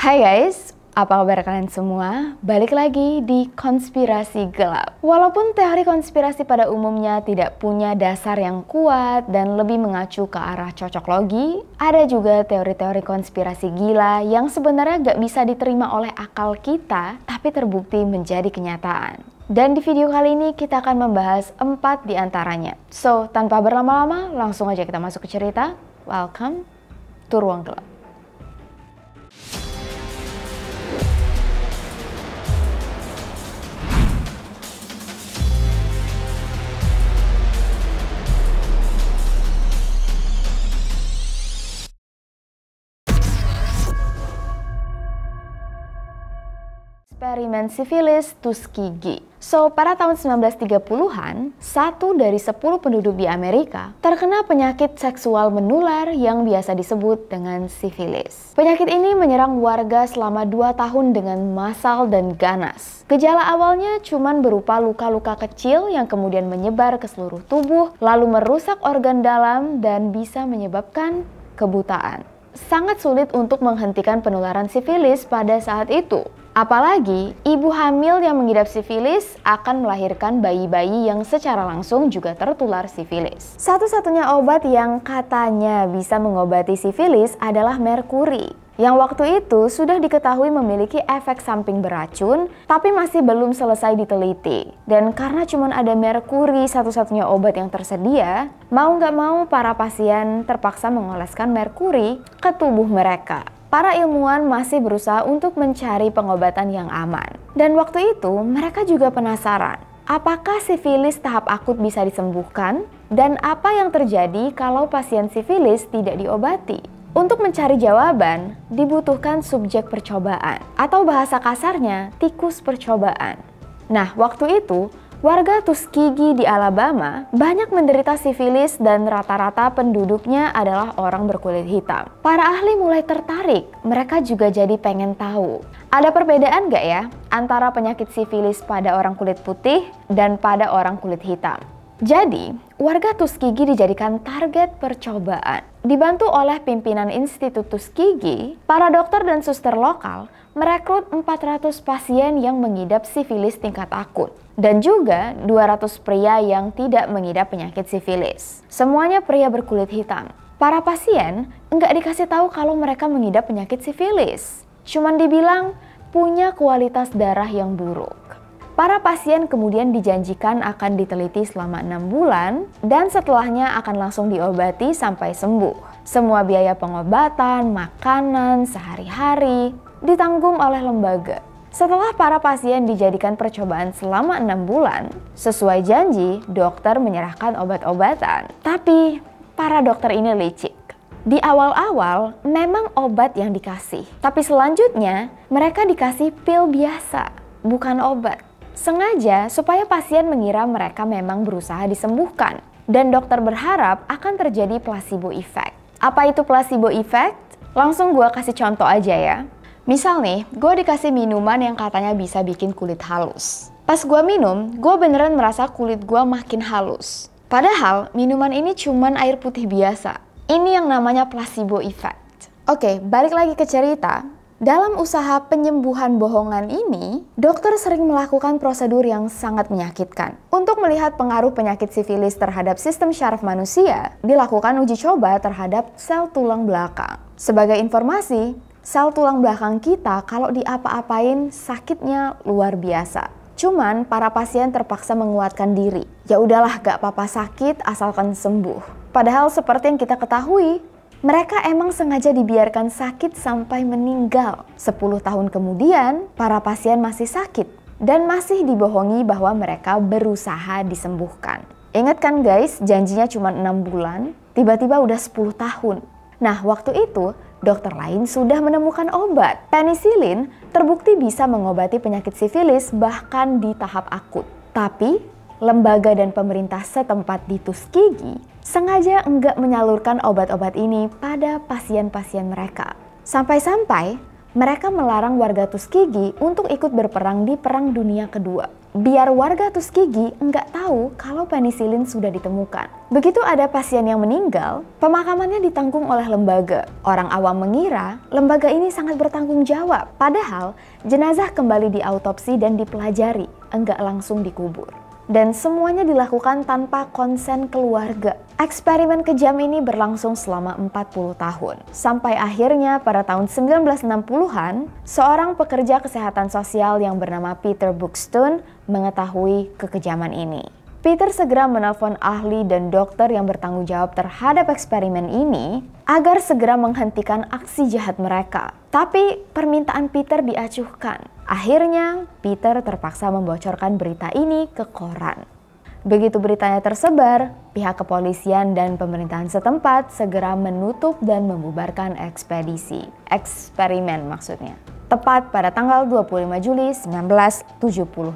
Hai guys, apa kabar kalian semua? Balik lagi di konspirasi gelap. Walaupun teori konspirasi pada umumnya tidak punya dasar yang kuat dan lebih mengacu ke arah cocok logi, ada juga teori-teori konspirasi gila yang sebenarnya gak bisa diterima oleh akal kita, tapi terbukti menjadi kenyataan. Dan di video kali ini kita akan membahas empat di antaranya. So, tanpa berlama-lama, langsung aja kita masuk ke cerita. Welcome to Ruang Gelap. penanganan sifilis Tuskegee. So, pada tahun 1930-an, satu dari 10 penduduk di Amerika terkena penyakit seksual menular yang biasa disebut dengan sifilis. Penyakit ini menyerang warga selama 2 tahun dengan masal dan ganas. Gejala awalnya cuman berupa luka-luka kecil yang kemudian menyebar ke seluruh tubuh, lalu merusak organ dalam dan bisa menyebabkan kebutaan sangat sulit untuk menghentikan penularan sifilis pada saat itu. Apalagi ibu hamil yang mengidap sifilis akan melahirkan bayi-bayi yang secara langsung juga tertular sifilis. Satu-satunya obat yang katanya bisa mengobati sifilis adalah merkuri yang waktu itu sudah diketahui memiliki efek samping beracun, tapi masih belum selesai diteliti. Dan karena cuma ada merkuri satu-satunya obat yang tersedia, mau nggak mau para pasien terpaksa mengoleskan merkuri ke tubuh mereka para ilmuwan masih berusaha untuk mencari pengobatan yang aman. Dan waktu itu, mereka juga penasaran, apakah sifilis tahap akut bisa disembuhkan? Dan apa yang terjadi kalau pasien sifilis tidak diobati? Untuk mencari jawaban, dibutuhkan subjek percobaan, atau bahasa kasarnya, tikus percobaan. Nah, waktu itu, Warga Tuskegee di Alabama banyak menderita sifilis dan rata-rata penduduknya adalah orang berkulit hitam. Para ahli mulai tertarik, mereka juga jadi pengen tahu. Ada perbedaan nggak ya antara penyakit sifilis pada orang kulit putih dan pada orang kulit hitam? Jadi, warga Tuskegee dijadikan target percobaan. Dibantu oleh pimpinan Institut Tuskegee, para dokter dan suster lokal merekrut 400 pasien yang mengidap sifilis tingkat akut dan juga 200 pria yang tidak mengidap penyakit sifilis. Semuanya pria berkulit hitam. Para pasien nggak dikasih tahu kalau mereka mengidap penyakit sifilis. Cuman dibilang punya kualitas darah yang buruk. Para pasien kemudian dijanjikan akan diteliti selama enam bulan dan setelahnya akan langsung diobati sampai sembuh. Semua biaya pengobatan, makanan, sehari-hari ditanggung oleh lembaga. Setelah para pasien dijadikan percobaan selama enam bulan, sesuai janji dokter menyerahkan obat-obatan. Tapi para dokter ini licik. Di awal-awal memang obat yang dikasih, tapi selanjutnya mereka dikasih pil biasa, bukan obat. Sengaja supaya pasien mengira mereka memang berusaha disembuhkan dan dokter berharap akan terjadi placebo effect. Apa itu placebo effect? Langsung gua kasih contoh aja ya. Misal nih, gue dikasih minuman yang katanya bisa bikin kulit halus. Pas gue minum, gue beneran merasa kulit gue makin halus. Padahal, minuman ini cuman air putih biasa. Ini yang namanya placebo effect. Oke, balik lagi ke cerita. Dalam usaha penyembuhan bohongan ini, dokter sering melakukan prosedur yang sangat menyakitkan. Untuk melihat pengaruh penyakit sifilis terhadap sistem syaraf manusia, dilakukan uji coba terhadap sel tulang belakang. Sebagai informasi, Sel tulang belakang kita kalau diapa-apain sakitnya luar biasa. Cuman para pasien terpaksa menguatkan diri. Ya udahlah gak apa-apa sakit asalkan sembuh. Padahal seperti yang kita ketahui, mereka emang sengaja dibiarkan sakit sampai meninggal. 10 tahun kemudian, para pasien masih sakit dan masih dibohongi bahwa mereka berusaha disembuhkan. Ingat kan guys, janjinya cuma 6 bulan, tiba-tiba udah 10 tahun. Nah, waktu itu dokter lain sudah menemukan obat. Penisilin terbukti bisa mengobati penyakit sifilis bahkan di tahap akut. Tapi, lembaga dan pemerintah setempat di Tuskegee sengaja enggak menyalurkan obat-obat ini pada pasien-pasien mereka. Sampai-sampai mereka melarang warga Tuskegee untuk ikut berperang di Perang Dunia Kedua biar warga Tuskegee nggak tahu kalau penisilin sudah ditemukan. Begitu ada pasien yang meninggal, pemakamannya ditanggung oleh lembaga. Orang awam mengira lembaga ini sangat bertanggung jawab, padahal jenazah kembali diautopsi dan dipelajari, enggak langsung dikubur dan semuanya dilakukan tanpa konsen keluarga. Eksperimen kejam ini berlangsung selama 40 tahun. Sampai akhirnya pada tahun 1960-an, seorang pekerja kesehatan sosial yang bernama Peter Buxton mengetahui kekejaman ini. Peter segera menelpon ahli dan dokter yang bertanggung jawab terhadap eksperimen ini agar segera menghentikan aksi jahat mereka. Tapi permintaan Peter diacuhkan. Akhirnya, Peter terpaksa membocorkan berita ini ke koran. Begitu beritanya tersebar, pihak kepolisian dan pemerintahan setempat segera menutup dan membubarkan ekspedisi. Eksperimen maksudnya. Tepat pada tanggal 25 Juli 1972.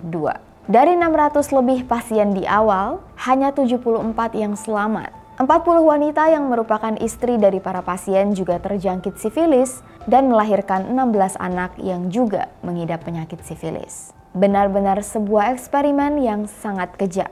Dari 600 lebih pasien di awal, hanya 74 yang selamat. 40 wanita yang merupakan istri dari para pasien juga terjangkit sifilis dan melahirkan 16 anak yang juga mengidap penyakit sifilis. Benar-benar sebuah eksperimen yang sangat kejam.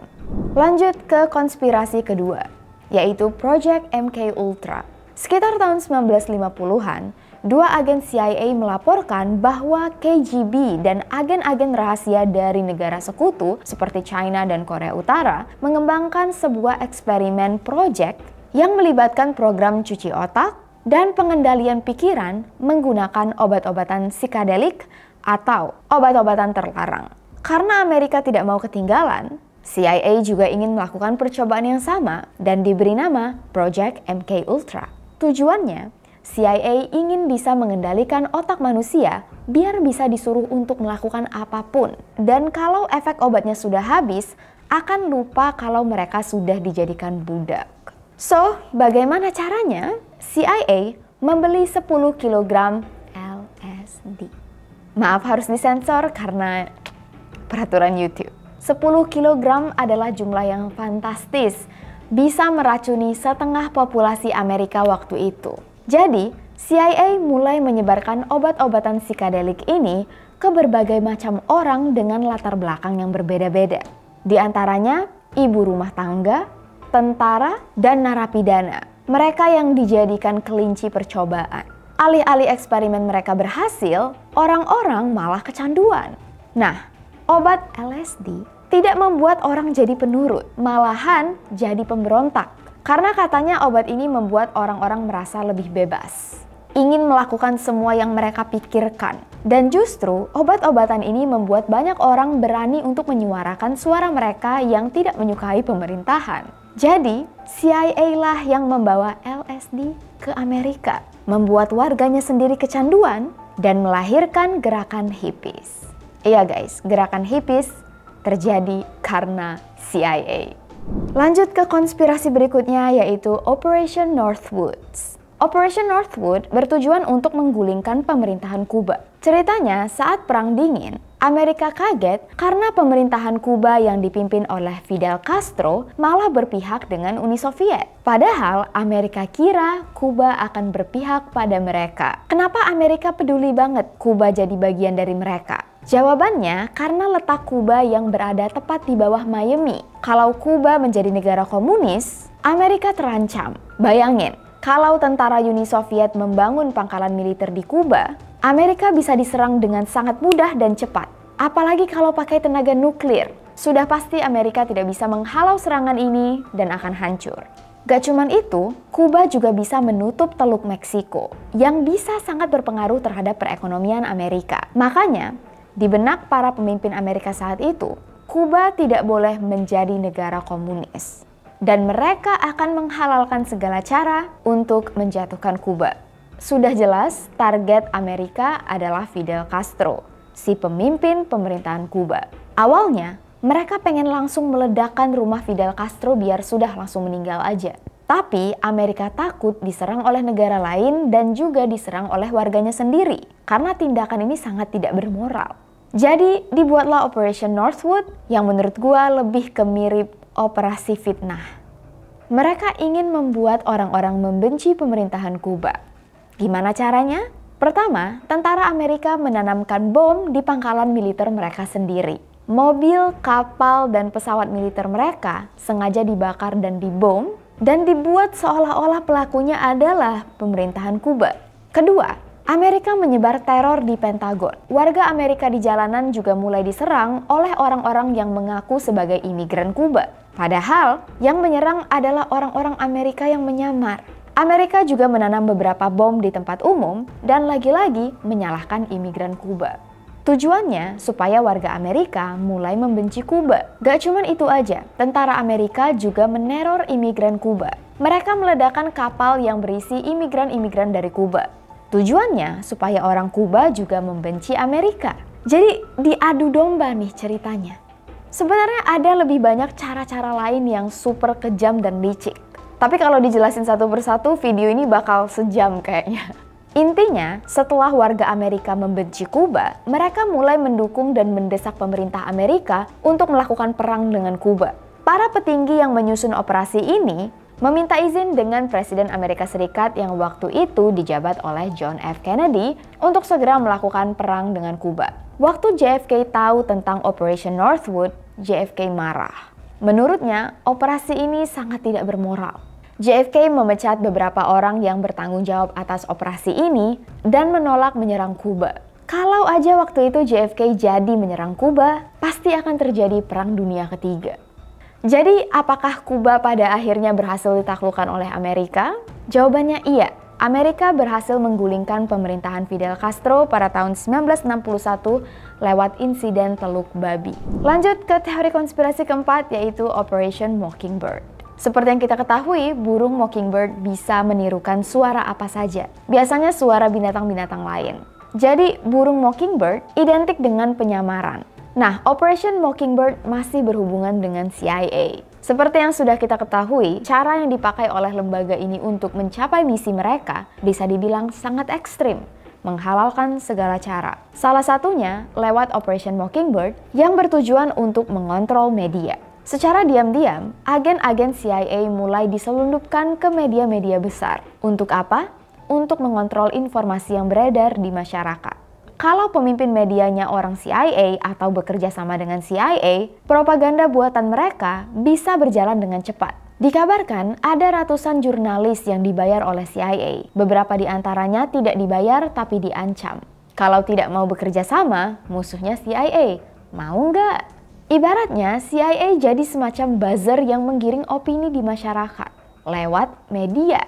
Lanjut ke konspirasi kedua, yaitu Project MK Ultra. Sekitar tahun 1950-an, dua agen CIA melaporkan bahwa KGB dan agen-agen rahasia dari negara sekutu seperti China dan Korea Utara mengembangkan sebuah eksperimen project yang melibatkan program cuci otak dan pengendalian pikiran menggunakan obat-obatan psikadelik atau obat-obatan terlarang. Karena Amerika tidak mau ketinggalan, CIA juga ingin melakukan percobaan yang sama dan diberi nama Project MK Ultra. Tujuannya CIA ingin bisa mengendalikan otak manusia biar bisa disuruh untuk melakukan apapun. Dan kalau efek obatnya sudah habis, akan lupa kalau mereka sudah dijadikan budak. So, bagaimana caranya CIA membeli 10 kg LSD? Maaf harus disensor karena peraturan YouTube. 10 kg adalah jumlah yang fantastis, bisa meracuni setengah populasi Amerika waktu itu. Jadi, CIA mulai menyebarkan obat-obatan psikadelik ini ke berbagai macam orang dengan latar belakang yang berbeda-beda. Di antaranya, ibu rumah tangga, tentara, dan narapidana. Mereka yang dijadikan kelinci percobaan. Alih-alih eksperimen mereka berhasil, orang-orang malah kecanduan. Nah, obat LSD tidak membuat orang jadi penurut, malahan jadi pemberontak. Karena katanya obat ini membuat orang-orang merasa lebih bebas, ingin melakukan semua yang mereka pikirkan. Dan justru, obat-obatan ini membuat banyak orang berani untuk menyuarakan suara mereka yang tidak menyukai pemerintahan. Jadi, CIA lah yang membawa LSD ke Amerika, membuat warganya sendiri kecanduan, dan melahirkan gerakan hippies. Iya guys, gerakan hippies terjadi karena CIA. Lanjut ke konspirasi berikutnya yaitu Operation Northwoods. Operation Northwood bertujuan untuk menggulingkan pemerintahan Kuba. Ceritanya, saat Perang Dingin, Amerika kaget karena pemerintahan Kuba yang dipimpin oleh Fidel Castro malah berpihak dengan Uni Soviet. Padahal Amerika kira Kuba akan berpihak pada mereka. Kenapa Amerika peduli banget Kuba jadi bagian dari mereka? Jawabannya karena letak Kuba yang berada tepat di bawah Miami. Kalau Kuba menjadi negara komunis, Amerika terancam. Bayangin, kalau tentara Uni Soviet membangun pangkalan militer di Kuba, Amerika bisa diserang dengan sangat mudah dan cepat. Apalagi kalau pakai tenaga nuklir. Sudah pasti Amerika tidak bisa menghalau serangan ini dan akan hancur. Gak cuman itu, Kuba juga bisa menutup Teluk Meksiko yang bisa sangat berpengaruh terhadap perekonomian Amerika. Makanya, di benak para pemimpin Amerika saat itu, Kuba tidak boleh menjadi negara komunis. Dan mereka akan menghalalkan segala cara untuk menjatuhkan Kuba. Sudah jelas target Amerika adalah Fidel Castro, si pemimpin pemerintahan Kuba. Awalnya, mereka pengen langsung meledakkan rumah Fidel Castro biar sudah langsung meninggal aja. Tapi Amerika takut diserang oleh negara lain dan juga diserang oleh warganya sendiri karena tindakan ini sangat tidak bermoral. Jadi dibuatlah Operation Northwood yang menurut gua lebih kemirip operasi fitnah. Mereka ingin membuat orang-orang membenci pemerintahan Kuba. Gimana caranya? Pertama, tentara Amerika menanamkan bom di pangkalan militer mereka sendiri. Mobil, kapal, dan pesawat militer mereka sengaja dibakar dan dibom dan dibuat seolah-olah pelakunya adalah pemerintahan Kuba. Kedua, Amerika menyebar teror di Pentagon. Warga Amerika di jalanan juga mulai diserang oleh orang-orang yang mengaku sebagai imigran Kuba. Padahal, yang menyerang adalah orang-orang Amerika yang menyamar. Amerika juga menanam beberapa bom di tempat umum dan lagi-lagi menyalahkan imigran Kuba. Tujuannya supaya warga Amerika mulai membenci Kuba. Gak cuman itu aja, tentara Amerika juga meneror imigran Kuba. Mereka meledakan kapal yang berisi imigran-imigran dari Kuba. Tujuannya supaya orang Kuba juga membenci Amerika. Jadi diadu domba nih ceritanya. Sebenarnya ada lebih banyak cara-cara lain yang super kejam dan licik. Tapi kalau dijelasin satu persatu, video ini bakal sejam kayaknya. Intinya, setelah warga Amerika membenci Kuba, mereka mulai mendukung dan mendesak pemerintah Amerika untuk melakukan perang dengan Kuba. Para petinggi yang menyusun operasi ini meminta izin dengan Presiden Amerika Serikat yang waktu itu dijabat oleh John F. Kennedy untuk segera melakukan perang dengan Kuba. Waktu JFK tahu tentang Operation Northwood, JFK marah. Menurutnya, operasi ini sangat tidak bermoral. JFK memecat beberapa orang yang bertanggung jawab atas operasi ini dan menolak menyerang Kuba. Kalau aja waktu itu JFK jadi menyerang Kuba, pasti akan terjadi Perang Dunia Ketiga. Jadi, apakah Kuba pada akhirnya berhasil ditaklukkan oleh Amerika? Jawabannya iya. Amerika berhasil menggulingkan pemerintahan Fidel Castro pada tahun 1961 lewat insiden Teluk Babi. Lanjut ke teori konspirasi keempat yaitu Operation Mockingbird. Seperti yang kita ketahui, burung mockingbird bisa menirukan suara apa saja. Biasanya suara binatang-binatang lain. Jadi, burung mockingbird identik dengan penyamaran. Nah, Operation Mockingbird masih berhubungan dengan CIA. Seperti yang sudah kita ketahui, cara yang dipakai oleh lembaga ini untuk mencapai misi mereka bisa dibilang sangat ekstrim, menghalalkan segala cara. Salah satunya lewat Operation Mockingbird yang bertujuan untuk mengontrol media. Secara diam-diam, agen-agen CIA mulai diselundupkan ke media-media besar. Untuk apa? Untuk mengontrol informasi yang beredar di masyarakat. Kalau pemimpin medianya orang CIA atau bekerja sama dengan CIA, propaganda buatan mereka bisa berjalan dengan cepat. Dikabarkan ada ratusan jurnalis yang dibayar oleh CIA. Beberapa di antaranya tidak dibayar tapi diancam. Kalau tidak mau bekerja sama, musuhnya CIA. Mau nggak? Ibaratnya CIA jadi semacam buzzer yang menggiring opini di masyarakat lewat media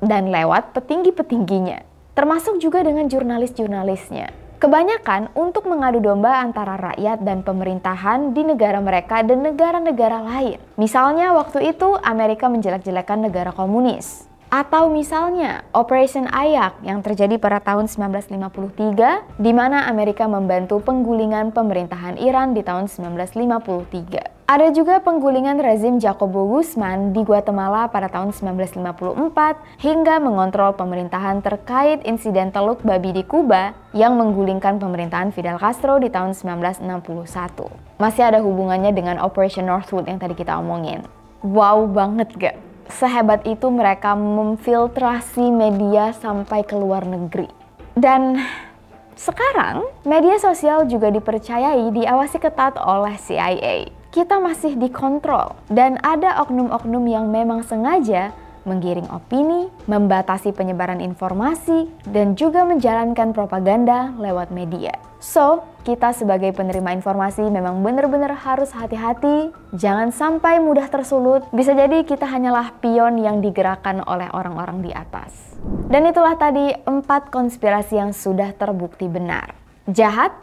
dan lewat petinggi-petingginya, termasuk juga dengan jurnalis-jurnalisnya. Kebanyakan untuk mengadu domba antara rakyat dan pemerintahan di negara mereka dan negara-negara lain. Misalnya waktu itu Amerika menjelek-jelekan negara komunis. Atau misalnya Operation Ayak yang terjadi pada tahun 1953 di mana Amerika membantu penggulingan pemerintahan Iran di tahun 1953. Ada juga penggulingan rezim Jacobo Guzman di Guatemala pada tahun 1954 hingga mengontrol pemerintahan terkait insiden teluk babi di Kuba yang menggulingkan pemerintahan Fidel Castro di tahun 1961. Masih ada hubungannya dengan Operation Northwood yang tadi kita omongin. Wow banget gak? sehebat itu mereka memfiltrasi media sampai ke luar negeri. Dan sekarang, media sosial juga dipercayai diawasi ketat oleh CIA. Kita masih dikontrol, dan ada oknum-oknum yang memang sengaja menggiring opini, membatasi penyebaran informasi, dan juga menjalankan propaganda lewat media. So, kita sebagai penerima informasi memang benar-benar harus hati-hati, jangan sampai mudah tersulut. Bisa jadi kita hanyalah pion yang digerakkan oleh orang-orang di atas. Dan itulah tadi empat konspirasi yang sudah terbukti benar. Jahat,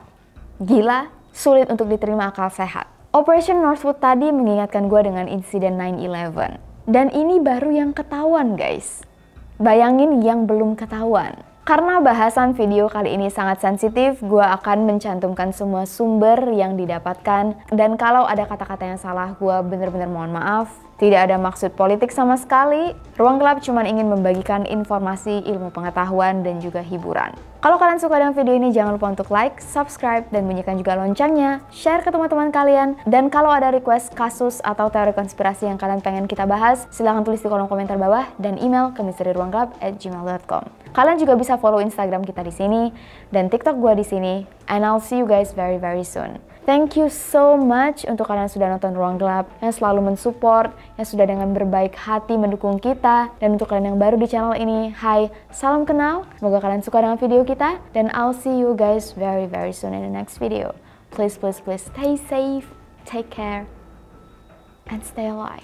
gila, sulit untuk diterima akal sehat. Operation Northwood tadi mengingatkan gue dengan insiden 9-11 dan ini baru yang ketahuan guys. Bayangin yang belum ketahuan. Karena bahasan video kali ini sangat sensitif, gue akan mencantumkan semua sumber yang didapatkan. Dan kalau ada kata-kata yang salah, gue bener-bener mohon maaf. Tidak ada maksud politik sama sekali. Ruang Gelap cuma ingin membagikan informasi, ilmu pengetahuan, dan juga hiburan. Kalau kalian suka dengan video ini, jangan lupa untuk like, subscribe, dan bunyikan juga loncengnya. Share ke teman-teman kalian. Dan kalau ada request kasus atau teori konspirasi yang kalian pengen kita bahas, silahkan tulis di kolom komentar bawah dan email ke misteriruanggelap@gmail.com. Kalian juga bisa follow Instagram kita di sini dan TikTok gue di sini. And I'll see you guys very very soon. Thank you so much untuk kalian yang sudah nonton Ruang Gelap, yang selalu mensupport, yang sudah dengan berbaik hati mendukung kita. Dan untuk kalian yang baru di channel ini, hai, salam kenal. Semoga kalian suka dengan video kita. Dan I'll see you guys very very soon in the next video. Please, please, please stay safe, take care, and stay alive.